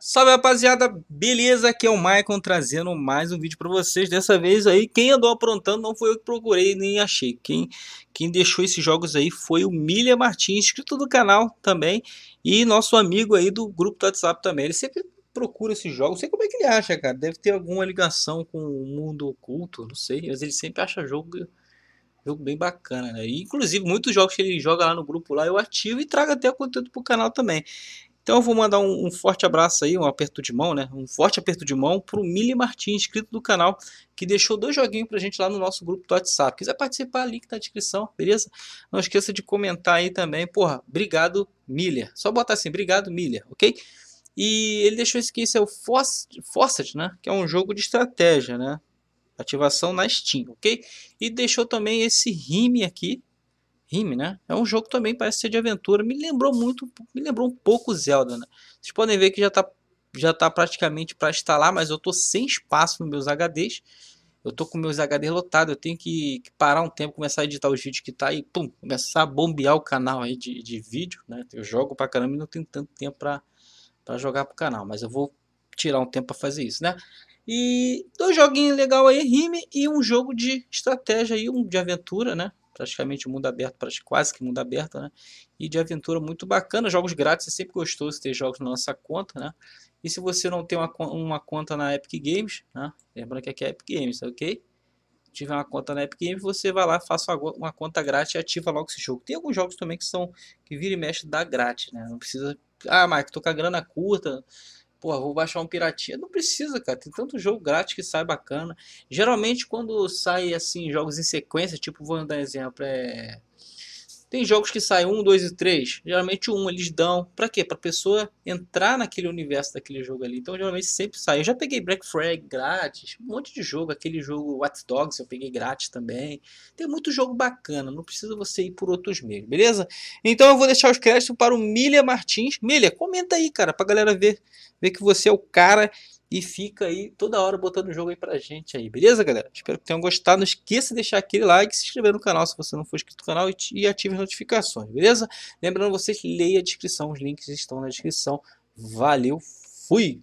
Salve rapaziada, beleza? Aqui é o Maicon trazendo mais um vídeo para vocês. Dessa vez aí, quem andou aprontando não foi eu que procurei nem achei. Quem, quem deixou esses jogos aí foi o Milha Martins, inscrito do canal também e nosso amigo aí do grupo do WhatsApp também. Ele sempre procura esses jogos, não sei como é que ele acha, cara. Deve ter alguma ligação com o mundo oculto, não sei, mas ele sempre acha jogo jogo bem bacana, né? E, inclusive, muitos jogos que ele joga lá no grupo lá eu ativo e trago até conteúdo pro canal também. Então eu vou mandar um, um, forte abraço aí, um aperto de mão, né? Um forte aperto de mão para o Mili Martins, inscrito do canal, que deixou dois joguinhos pra gente lá no nosso grupo do WhatsApp. Quiser participar, link tá na descrição, beleza? Não esqueça de comentar aí também. Porra, obrigado, Miller. Só botar assim, obrigado, Miller, ok? E ele deixou esse aqui, esse é o Fawcett, né? Que é um jogo de estratégia, né? Ativação na Steam, ok? E deixou também esse rime aqui, Rime, né? É um jogo também parece ser de aventura. Me lembrou muito, me lembrou um pouco Zelda, né? Vocês podem ver que já tá, já tá praticamente para instalar, mas eu tô sem espaço nos meus HDs. Eu tô com meus HDs lotados, eu tenho que, que, parar um tempo, começar a editar os vídeos que tá aí, pum, começar a bombear o canal aí de, de vídeo, né? Eu jogo pra caramba e não tenho tanto tempo para pra jogar pro canal, mas eu vou tirar um tempo pra fazer isso, né? E dois joguinhos legal aí, Rime e um jogo de estratégia aí, um de aventura, né? praticamente mundo aberto, quase que mundo aberto, né? E de aventura muito bacana, jogos grátis, é sempre gostoso ter jogos na nossa conta, né? E se você não tem uma, uma conta na Epic Games, né? Lembrando que aqui é Epic Games, ok? Se tiver uma conta na Epic Games, você vai lá, faça uma, conta grátis e ativa logo esse jogo. Tem alguns jogos também que são que vira e mexe dá grátis, né? Não precisa, ah, Mike, tô com a grana curta, porra, vou baixar um piratinha. Não precisa, cara. Tem tanto jogo grátis que sai bacana. Geralmente, quando sai assim, jogos em sequência, tipo, vou dar um exemplo, é. Tem jogos que saem 1, 2 e 3. Geralmente um eles dão. Pra quê? Pra pessoa entrar naquele universo daquele jogo ali. Então geralmente sempre sai. Eu já peguei Black Flag grátis. Um monte de jogo. Aquele jogo Watch Dogs eu peguei grátis também. Tem muito jogo bacana. Não precisa você ir por outros meios, beleza? Então eu vou deixar os créditos para o Milha Martins. Milha, comenta aí, cara. Pra galera ver, ver que você é o cara e fica aí toda hora botando o jogo aí pra gente aí, beleza, galera? Espero que tenham gostado. Não esqueça de deixar aquele like, se inscrever no canal se você não for inscrito no canal e ative as notificações, beleza? Lembrando vocês, leia a descrição, os links estão na descrição. Valeu, fui!